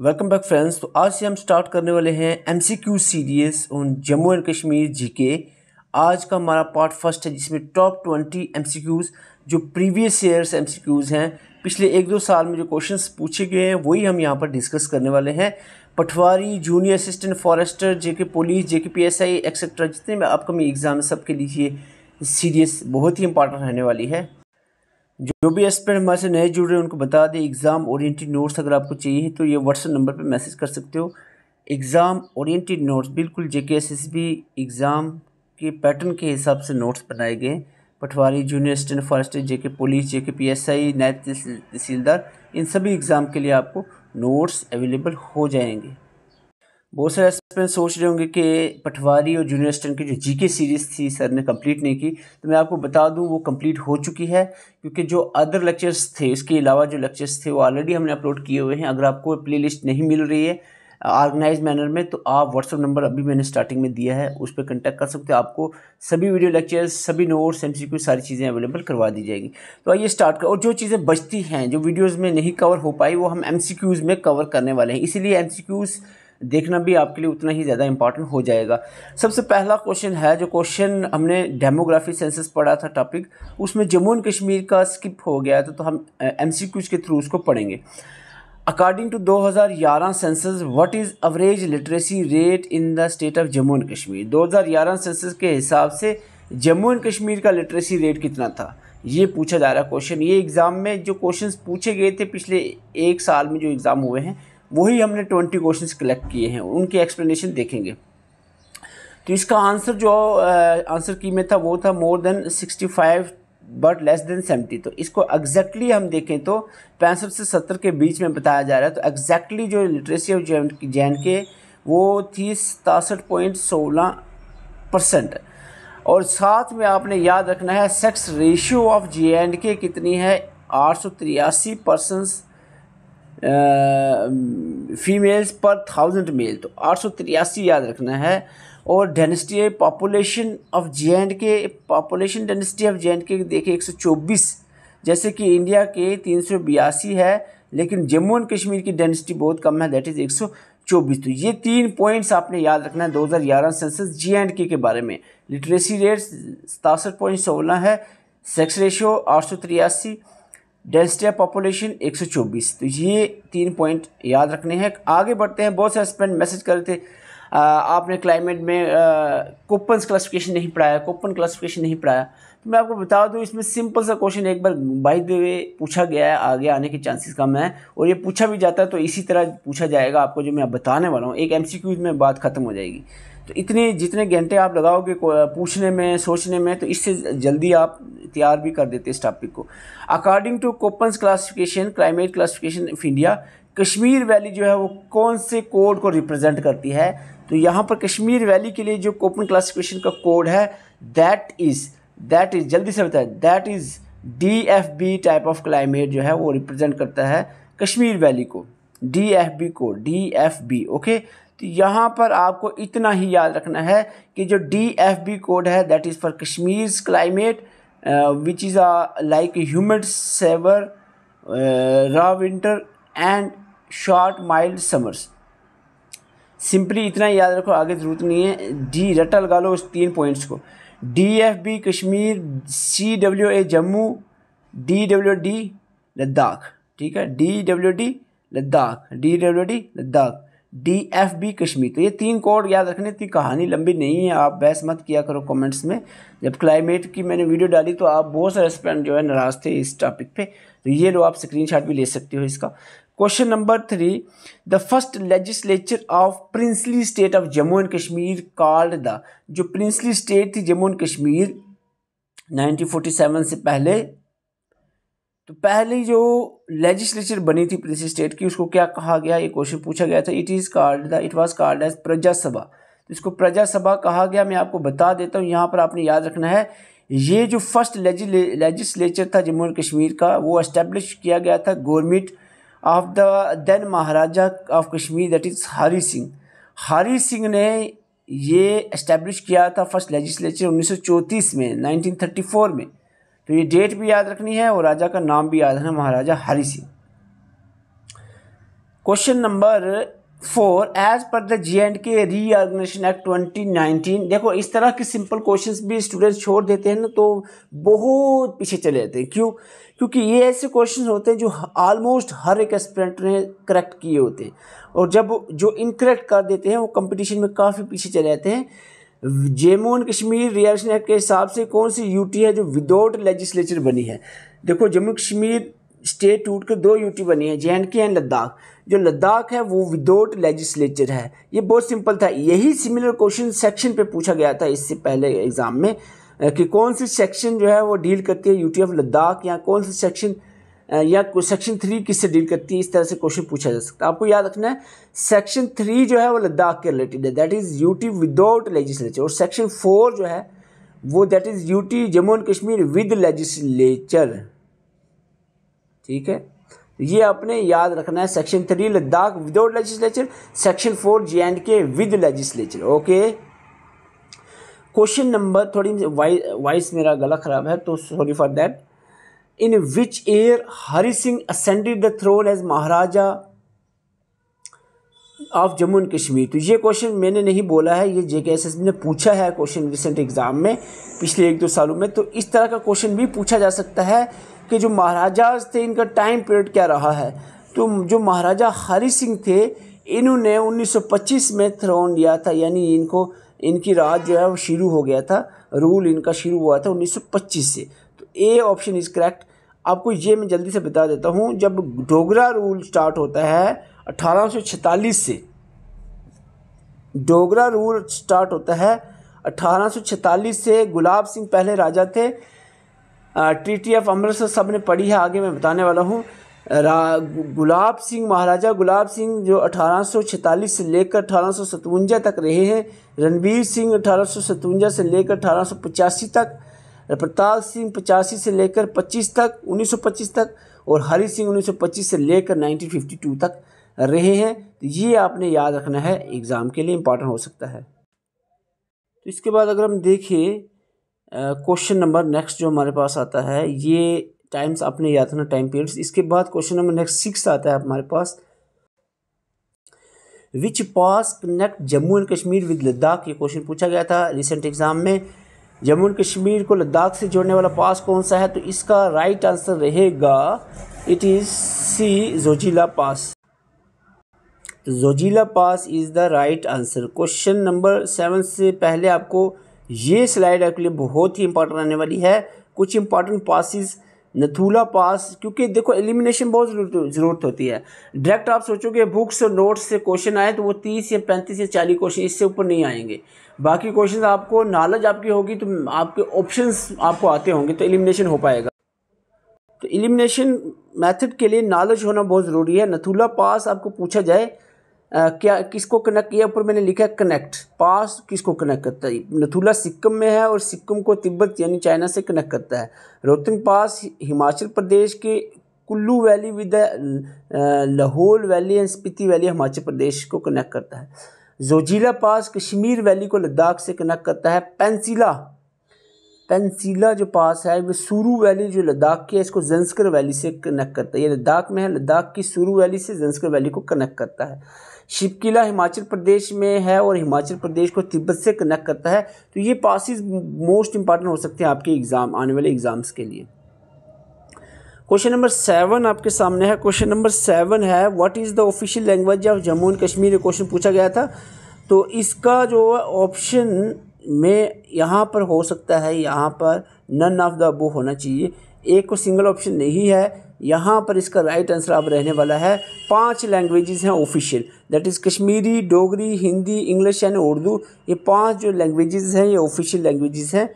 welcome back friends तो आज से हम स्टार्ट करने वाले हैं MCQ series on Jammu and Kashmir GK आज का हमारा पार्ट फर्स्ट है जिसमें टॉप ट्वेंटी एमसीक्यूज़ जो प्रीवियस ईयर्स एमसीक्यूज़ हैं पिछले एक दो साल में जो क्वेश्चंस पूछे गए हैं वही हम यहाँ पर डिस्कस करने वाले हैं patwari junior assistant forester JK police JK आई एक्सेट्रा जितने भी अपकमिंग एग्ज़ाम सबके लिए सीरीज़ बहुत ही इंपॉर्टेंट रहने वाली है जो भी एस्पिरेंट हमारे से नए जुड़ रहे हैं उनको बता दें एग्ज़ाम ओरिएंटेड नोट्स अगर आपको चाहिए तो ये व्हाट्सअप नंबर पर मैसेज कर सकते हो एग्ज़ाम ओरिएंटेड नोट्स बिल्कुल J K S S B exam के पैटर्न के हिसाब से नोट्स बनाए गए patwari junior assistant forest J K police जे के पी एस आई नायब तहसीलदार इन सभी एग्ज़ाम के लिए आपको नोट्स अवेलेबल हो जाएंगे बहुत सारे स्टूडेंट सोच रहे होंगे कि पटवारी और जूनियर स्टेंट की जो जीके सीरीज़ थी सर ने कंप्लीट नहीं की तो मैं आपको बता दूं वो कंप्लीट हो चुकी है क्योंकि जो अदर लेक्चर्स थे इसके अलावा जो लेक्चर्स थे वो ऑलरेडी हमने अपलोड किए हुए हैं अगर आपको लिस्ट नहीं मिल रही है ऑर्गेनाइज मैनर में तो आप व्हाट्सअप नंबर अभी मैंने स्टार्टिंग में दिया है उस पर कंटेक्ट कर सकते हो आपको सभी वीडियो लेक्चर्स सभी नोट्स एम सारी चीज़ें अवेलेबल करवा दी जाएगी तो आइए स्टार्ट कर और जो चीज़ें बचती हैं जो वीडियोज़ में नहीं कवर हो पाई वो हम एम में कवर करने वाले हैं इसीलिए एम देखना भी आपके लिए उतना ही ज़्यादा इंपॉर्टेंट हो जाएगा सबसे पहला क्वेश्चन है जो क्वेश्चन हमने डेमोग्राफी सेंसस पढ़ा था टॉपिक उसमें जम्मू एंड कश्मीर का स्किप हो गया था तो हम एम के थ्रू उसको पढ़ेंगे according to 2011 census what is average literacy rate in the state of Jammu and Kashmir 2011 census के हिसाब से जम्मू एंड कश्मीर का लिटरेसी रेट कितना था ये पूछा जा रहा क्वेश्चन ये एग्ज़ाम में जो क्वेश्चंस पूछे गए थे पिछले एक साल में जो एग्ज़ाम हुए हैं वही हमने ट्वेंटी क्वेश्चन कलेक्ट किए हैं उनकी एक्सप्लेनेशन देखेंगे तो इसका आंसर जो आंसर की में था वो था more than sixty five but less than seventy तो इसको एग्जैक्टली exactly हम देखें तो पैंसठ से सत्तर के बीच में बताया जा रहा है तो एग्जैक्टली exactly जो लिटरेसी ऑफ जैन जैन के वो थी सतासठ पॉइंट सोलह परसेंट और साथ में आपने याद रखना है sex ratio of J and K कितनी है आठ सौ तिरासी percent females per thousand male तो आठ याद रखना है और density population of J and K population density of J and K देखिए एक जैसे कि इंडिया के तीन है लेकिन जम्मू एंड कश्मीर की डेंसिटी बहुत कम है दैट इज़ चौबीस तो ये तीन पॉइंट्स आपने याद रखना है 2011 सेंसस जी एंड के के बारे में लिटरेसी रेट सतासठ पॉइंट सोलह है सेक्स रेशियो आठ सौ तिरासी डेंसिटी ऑफ पॉपुलेशन 124 तो ये तीन पॉइंट याद रखने हैं आगे बढ़ते हैं बहुत सारे स्टूडेंट मैसेज कर रहे थे आ, आपने क्लाइमेट में कोपन क्लासिफिकेशन नहीं पढ़ाया कोपन क्लासिफिकेशन नहीं पढ़ाया तो मैं आपको बता दूं इसमें सिंपल सा क्वेश्चन एक बार बाई द वे पूछा गया है आगे आने के चांसेस कम है और ये पूछा भी जाता है तो इसी तरह पूछा जाएगा आपको जो मैं बताने वाला हूँ एक एम में बात ख़त्म हो जाएगी तो इतने जितने घंटे आप लगाओगे पूछने में सोचने में तो इससे जल्दी आप तैयार भी कर देते इस टॉपिक को according to Koppen's classification climate classification of India Kashmir valley जो है वो कौन से कोड को रिप्रेजेंट करती है तो यहाँ पर कश्मीर वैली के लिए जो कोपन क्लासिफिकेशन का कोड है दैट इज़ दैट इज़ जल्दी से बताए that is D F B type of climate जो है वो रिप्रेजेंट करता है कश्मीर वैली को डी एफ बी को डी एफ बी ओके तो यहाँ पर आपको इतना ही याद रखना है कि जो डी एफ बी कोड है that is for Kashmir climate which is ah like humid severe raw winter and short mild summers simply इतना ही याद रखो आगे ज़रूरत नहीं है डी रटा लगा लो उस तीन पॉइंट्स को D F B Kashmir C W A Jammu D W D Ladakh ठीक है D W D Ladakh D W D Ladakh D F B Kashmir तो ये तीन कोड याद रखने इतनी कहानी लंबी नहीं है आप बहस मत किया करो कमेंट्स में जब क्लाइमेट की मैंने वीडियो डाली तो आप बहुत सारे स्पेंड जो है नाराज़ थे इस टॉपिक पे तो ये लो आप स्क्रीनशॉट भी ले सकते हो इसका question number three the first legislature of princely state of Jammu and Kashmir called the जो प्रिंसली स्टेट थी जम्मू एंड कश्मीर 1947 से पहले तो पहली जो लेजिस्लेचर बनी थी प्रिंस स्टेट की उसको क्या कहा गया ये क्वेश्चन पूछा गया था it is called the it was called as Praja Sabha तो इसको प्रजा सभा कहा गया मैं आपको बता देता हूँ यहाँ पर आपने याद रखना है ये जो फर्स्ट लेजिस्लेचर था जम्मू एंड कश्मीर का वो एस्टेब्लिश किया गया था government of the then Maharaja of Kashmir that is Hari Singh Hari Singh ने ये इस्टेब्लिश किया था फर्स्ट लेजिस्लेचर उन्नीस में नाइनटीन में तो ये डेट भी याद रखनी है और राजा का नाम भी याद रखना Maharaja Hari Singh question number four as per the J and K reorganisation act 2019 देखो इस तरह के सिंपल क्वेश्चंस भी स्टूडेंट्स छोड़ देते हैं ना तो बहुत पीछे चले जाते हैं क्यों क्योंकि ये ऐसे क्वेश्चंस होते हैं जो ऑलमोस्ट हर एक एस्पिरेंट ने करेक्ट किए होते हैं और जब जो इनकरेक्ट कर देते हैं वो कंपटीशन में काफ़ी पीछे चले जाते हैं Jammu and Kashmir reaction act के हिसाब से कौन सी यूटी है जो विदाउट लेजिस्लेचर बनी है देखो जम्मू कश्मीर स्टेट टूट कर दो यूटी बनी है J and K and Ladakh जो लद्दाख है वो विदाउट लेजिस्लेचर है ये बहुत सिंपल था यही सिमिलर क्वेश्चन सेक्शन पे पूछा गया था इससे पहले एग्ज़ाम में कि कौन सी सेक्शन जो है वो डील करती है यूटी ऑफ लद्दाख या कौन सी सेक्शन या सेक्शन थ्री किससे डील करती है इस तरह से क्वेश्चन पूछा जा सकता है आपको याद रखना है सेक्शन थ्री जो है वो लद्दाख के रिलेटेड है that is UT without legislature और सेक्शन फोर जो है वो that is UT Jammu and Kashmir with legislature ठीक है तो ये आपने याद रखना है section three Ladakh without legislature section four J and K with legislature okay question number थोड़ी वाइस मेरा गला ख़राब है तो sorry for that in which year Hari Singh ascended the throne as Maharaja of Jammu and Kashmir तो ये क्वेश्चन मैंने नहीं बोला है ये जे के एस एस ने पूछा है क्वेश्चन रिसेंट एग्ज़ाम में पिछले एक दो सालों में तो इस तरह का क्वेश्चन भी पूछा जा सकता है कि जो महाराजाज थे इनका टाइम पीरियड क्या रहा है तो जो महाराजा हरि सिंह थे इन्होंने 1925 में थ्रोन लिया था यानी इनको इनकी राज जो है वो शुरू हो गया था रूल इनका शुरू हुआ था 1925 से ए ऑप्शन इज़ करेक्ट आपको ये मैं जल्दी से बता देता हूँ जब डोगरा रूल स्टार्ट होता है 1846 से डोगरा रूल स्टार्ट होता है 1846 से गुलाब सिंह पहले राजा थे ट्रीटी ऑफ अमृतसर सब ने पढ़ी है आगे मैं बताने वाला हूँ गुलाब सिंह महाराजा गुलाब सिंह जो 1846 से लेकर अठारह तक रहे हैं रणवीर सिंह अठारह से लेकर अठारह तक प्रताप सिंह पचासी से लेकर 25 तक 1925 तक और हरी सिंह 1925 से लेकर 1952 तक रहे हैं तो ये आपने याद रखना है एग्ज़ाम के लिए इम्पॉर्टेंट हो सकता है तो इसके बाद अगर हम देखें क्वेश्चन नंबर नेक्स्ट जो हमारे पास आता है ये टाइम्स आपने याद रखना टाइम पीरियड्स इसके बाद क्वेश्चन नंबर नेक्स्ट सिक्स आता है हमारे पास which pass connect Jammu and Kashmir with Ladakh ये क्वेश्चन पूछा गया था रिसेंट एग्ज़ाम में जम्मू एंड कश्मीर को लद्दाख से जोड़ने वाला पास कौन सा है तो इसका राइट आंसर रहेगा it is C Zojila pass Zojila pass is the right answer question number seven से पहले आपको ये स्लाइड आपके लिए बहुत ही इंपॉर्टेंट आने वाली है कुछ इंपॉर्टेंट पासिस नथूला पास क्योंकि देखो एलिमिनेशन बहुत ज़रूरत होती है डायरेक्ट आप सोचोगे बुक्स और नोट्स से क्वेश्चन आए तो वो तीस या पैंतीस या चालीस क्वेश्चन इससे ऊपर नहीं आएंगे बाकी क्वेश्चन आपको नॉलेज आपकी होगी तो आपके ऑप्शंस आपको आते होंगे तो एलिमिनेशन हो पाएगा तो एलिमिनेशन मेथड के लिए नॉलेज होना बहुत ज़रूरी है नथूला पास आपको पूछा जाए क्या किसको कनेक्ट किया ऊपर मैंने लिखा है कनेक्ट पास किसको कनेक्ट करता है नथुला सिक्किम में है और सिक्किम को तिब्बत यानी चाइना से कनेक्ट करता है रोहतंग पास हिमाचल प्रदेश के Kullu valley with Lahaul valley and Spiti valley Himachal Pradesh को कनेक्ट करता है जोजीला पास कश्मीर वैली को लद्दाख से कनेक्ट करता है पेंसिला पेंसिला जो पास है वो सुरू वैली जो लद्दाख की है इसको जंस्कर वैली से कनेक्ट करता है ये लद्दाख में है लद्दाख की सुरू वैली से जंस्कर वैली को कनेक्ट करता है शिपकिला हिमाचल प्रदेश में है और हिमाचल प्रदेश को तिब्बत से कनेक्ट करता है तो ये पासिस मोस्ट इंपॉर्टेंट हो सकते हैं आपके एग्ज़ाम आने वाले एग्ज़ाम्स के लिए क्वेश्चन नंबर सेवन आपके सामने है क्वेश्चन नंबर सेवन है what is the official language of Jammu and Kashmir question पूछा गया था तो इसका जो ऑप्शन में यहाँ पर हो सकता है यहाँ पर नन ऑफ द अबो होना चाहिए एक को सिंगल ऑप्शन नहीं है यहाँ पर इसका राइट आंसर अब रहने वाला है पांच लैंग्वेजेस हैं official that is Kashmiri Dogri Hindi English and Urdu ये पांच जो लैंग्वेजेस हैं ये ऑफिशियल लैंग्वेजेस हैं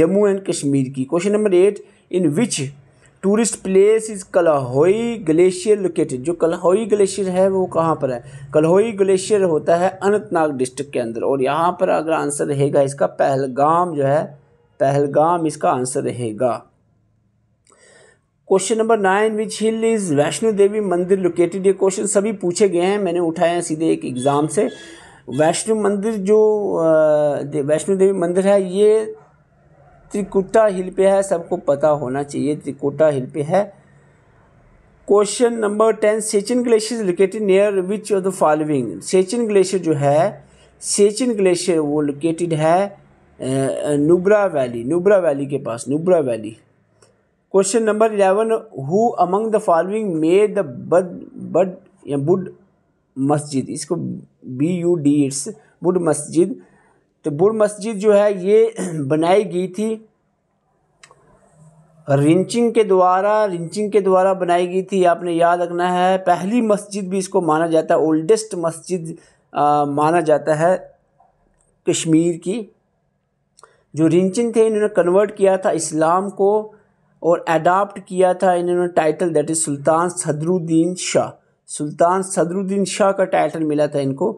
जम्मू एंड कश्मीर की question number eight in which tourist place is Kolahoi glacier located जो कलाहोई ग्लेशियर है वो कहाँ पर है कलाहोई ग्लेशियर होता है अनंतनाग डिस्ट्रिक्ट के अंदर और यहाँ पर अगर आंसर रहेगा इसका पहलगाम जो है पहलगाम इसका आंसर रहेगा question number nine which hill is Vaishno Devi mandir located ये क्वेश्चन सभी पूछे गए हैं मैंने उठाए हैं सीधे एक एग्ज़ाम से वैष्णो मंदिर जो वैष्णो देवी मंदिर है ये त्रिकुटा हिल पे है सबको पता होना चाहिए त्रिकुटा हिल पे है question number ten Siachen glacier is located near which of the following Siachen glacier जो है सेचिन ग्लेशियर वो लोकेटेड है नुब्रा वैली नुब्रा वैली के पास Nubra valley question number eleven who among the following may the Bud Bud या बुड मस्जिद इसको B U D it's Bud Masjid तो बुड मस्जिद जो है ये बनाई गई थी रिंचिंग के द्वारा रिंचिंग के द्वारा बनाई गई थी आपने याद रखना है पहली मस्जिद भी इसको माना जाता है ओल्डेस्ट मस्जिद आ, माना जाता है कश्मीर की जो रिंचिंग थे इन्होंने कन्वर्ट किया था इस्लाम को और अडाप्ट किया था इन्होंने title that is Sultan Sadruddin Shah Sultan Sadruddin Shah का टाइटल मिला था इनको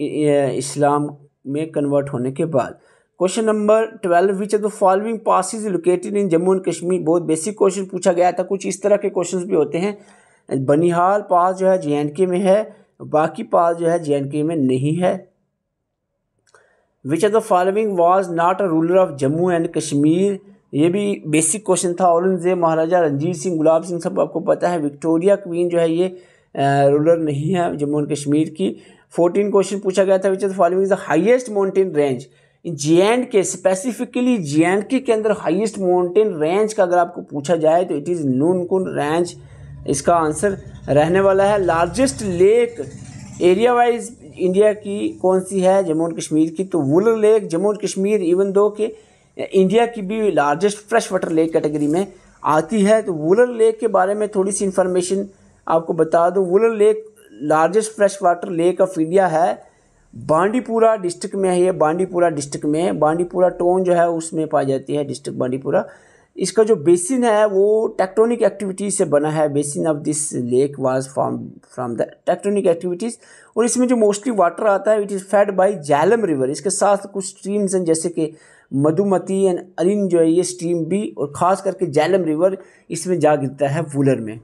इस्लाम में कन्वर्ट होने के बाद question number twelve which of the following is located in Jammu and Kashmir बहुत बेसिक क्वेश्चन पूछा गया था कुछ इस तरह के क्वेश्चन भी होते हैं बनिहाल पास जो है जे एंड के में है बाकी पास जो है जे एंड के में नहीं है which of the following was not a ruler of Jammu and Kashmir ये भी बेसिक क्वेश्चन था औरंगजेब महाराजा रंजीत सिंह गुलाब सिंह सब आपको पता है विक्टोरिया क्वीन जो है ये रूलर नहीं है जम्मू एंड कश्मीर की फोर्टीन क्वेश्चन पूछा गया था which is following the highest mountain range J and K specifically J and K के अंदर हाइएस्ट माउंटेन रेंज का अगर आपको पूछा जाए तो it is Nun Nunkun range इसका आंसर रहने वाला है largest lake area wise India की कौन सी है जम्मू एंड कश्मीर की तो Wular lake Jammu and Kashmir even though के इंडिया की भी largest fresh water lake category में आती है तो वुलर लेक के बारे में थोड़ी सी इन्फॉर्मेशन आपको बता दूँ Wular lake largest fresh water lake of India है बांडीपुरा डिस्ट्रिक्ट में है ये बांडीपुरा डिस्ट्रिक्ट में बांडीपुरा टोन जो है उसमें पाई जाती है डिस्ट्रिक्ट बांडीपुरा इसका जो बेसिन है वो टेक्टोनिक एक्टिविटीज़ से बना है basin of this lake was form from the tectonic activities और इसमें जो मोस्टली वाटर आता है it is fed by Jhelum river इसके साथ कुछ स्ट्रीम्स हैं जैसे कि मधुमती एंड अरिन जो है ये स्ट्रीम भी और ख़ास करके जैलम रिवर इसमें जा गिरता है वुलर में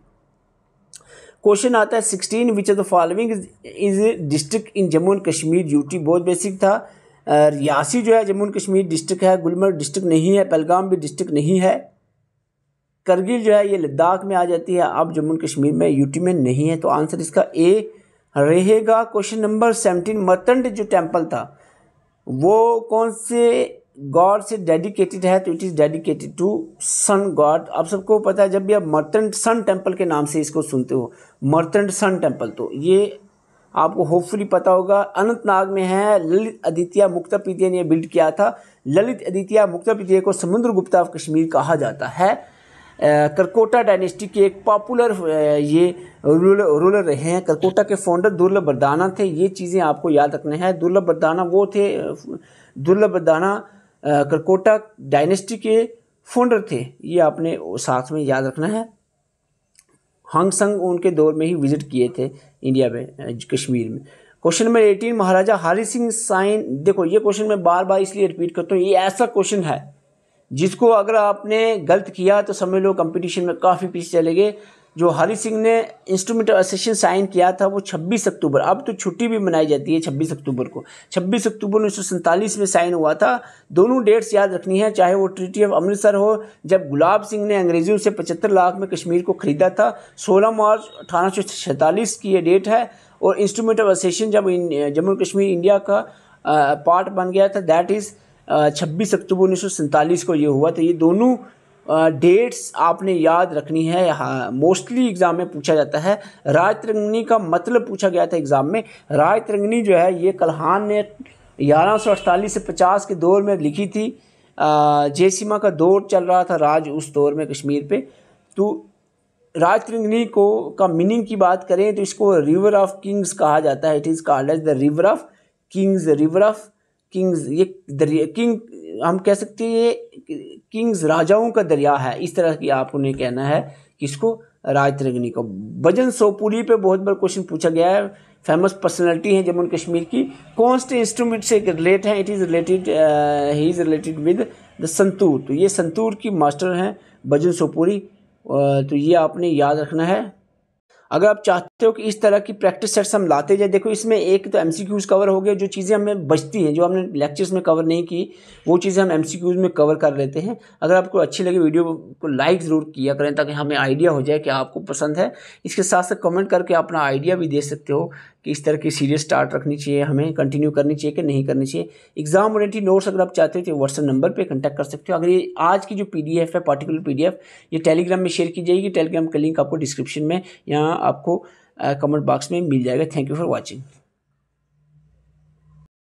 क्वेश्चन आता है sixteen which of the following is district in Jammu and Kashmir UT बहुत बेसिक था रियासी जो है जम्मू एंड कश्मीर डिस्ट्रिक्ट है गुलमर्ग डिस्ट्रिक्ट नहीं है पहलगाम भी डिस्ट्रिक्ट नहीं है करगिल जो है ये लद्दाख में आ जाती है अब जम्मू एंड कश्मीर में यूटी में नहीं है तो आंसर इसका ए रहेगा क्वेश्चन नंबर सेवनटीन मर्तंड जो टेम्पल था वो कौन से गॉड से डेडिकेटेड है तो it is dedicated to sun god आप सबको पता है जब भी आप मर्टेंट सन टेम्पल के नाम से इसको सुनते हो मर्टेंट सन टेम्पल तो ये आपको होपफुली पता होगा अनंतनाग में है ललित आदित्य मुक्तापीतिया ने बिल्ड किया था ललित आदित्य मुक्तापीतिया को समुद्र गुप्ता ऑफ कश्मीर कहा जाता है करकोटा डायनेस्टी के एक पॉपुलर ये रूलर रूलर रहे हैं करकोटा के फाउंडर दुर्लभ बरदाना थे ये चीज़ें आपको याद रखने हैं दुर्लभ बरदाना वो थे दुर्लभ बरदाना करकोटा डायनेस्टी के फाउंडर थे ये आपने साथ में याद रखना है हांगसंग उनके दौर में ही विजिट किए थे इंडिया में कश्मीर में question number eighteen Maharaja Hari Singh sign देखो ये क्वेश्चन मैं बार बार इसलिए रिपीट करता हूँ ये ऐसा क्वेश्चन है जिसको अगर आपने गलत किया तो समझ लो कंपटीशन में काफ़ी पीछे चले गए जो हरि सिंह ने ऑफ़ एसोसिएशन साइन किया था वो 26 अक्टूबर अब तो छुट्टी भी मनाई जाती है 26 अक्टूबर को 26 अक्टूबर उन्नीस में साइन हुआ था दोनों डेट्स याद रखनी है चाहे वो ट्रिटी ऑफ अमृतसर हो जब गुलाब सिंह ने अंग्रेज़ों से पचहत्तर लाख में कश्मीर को ख़रीदा था 16 मार्च अठारह की ये डेट है और इंस्ट्रूमेंट ऑफ एसोसिएशन जब जम्मू कश्मीर इंडिया का पार्ट बन गया था दैट इज़ छब्बीस अक्टूबर उन्नीस को ये हुआ तो ये दोनों डेट्स आपने याद रखनी है मोस्टली एग्ज़ाम में पूछा जाता है राय तिरंगनी का मतलब पूछा गया था एग्ज़ाम में राय तिरंगनी जो है ये कलहान ने 1148 से 50 के दौर में लिखी थी जयसीमा का दौर चल रहा था राज उस दौर में कश्मीर पे तो राज तिरंगनी को का मीनिंग की बात करें तो इसको रिवर ऑफ किंग्स कहा जाता है it is called as the river of kings river of kings ये किंग हम कह सकते हैं ये किंग्स राजाओं का दरिया है इस तरह की आप ने कहना है किसको राज तिरंगनी को भजन सोपुरी पे बहुत बार क्वेश्चन पूछा गया है फेमस पर्सनैलिटी हैं जम्मू एंड कश्मीर की कौन से इंस्ट्रूमेंट से रिलेट हैं इट इज़ रिलेटेड ही is related with the santoor तो ये संतूर की मास्टर हैं भजन सोपुरी uh, तो ये आपने याद रखना है अगर आप चाहते तो इस तरह की प्रैक्टिस सेट्स हम लाते जाए देखो इसमें एक तो एम कवर हो गया जो चीज़ें हमें बचती हैं जो हमने लेक्चर्स में कवर नहीं की वो चीज़ें हम एम में कवर कर लेते हैं अगर आपको अच्छी लगी वीडियो को लाइक ज़रूर किया करें ताकि हमें आइडिया हो जाए कि आपको पसंद है इसके साथ साथ कमेंट करके अपना आइडिया भी दे सकते हो कि इस तरह की सीरीज स्टार्ट रखनी चाहिए हमें कंटिन्यू करनी चाहिए कि नहीं करनी चाहिए एग्जाम ओरेंटी नोट्स अगर आप चाहते हो तो व्हाट्सअप नंबर पर कंटैक्ट कर सकते हो अगर ये आज की जो पी है पार्टिकुलर पी ये टेलीग्राम में शेयर की जाएगी टेलीग्राम का लिंक आपको डिस्क्रिप्शन में यहाँ आपको कमेंट बॉक्स में मिल जाएगा थैंक यू फॉर वॉचिंग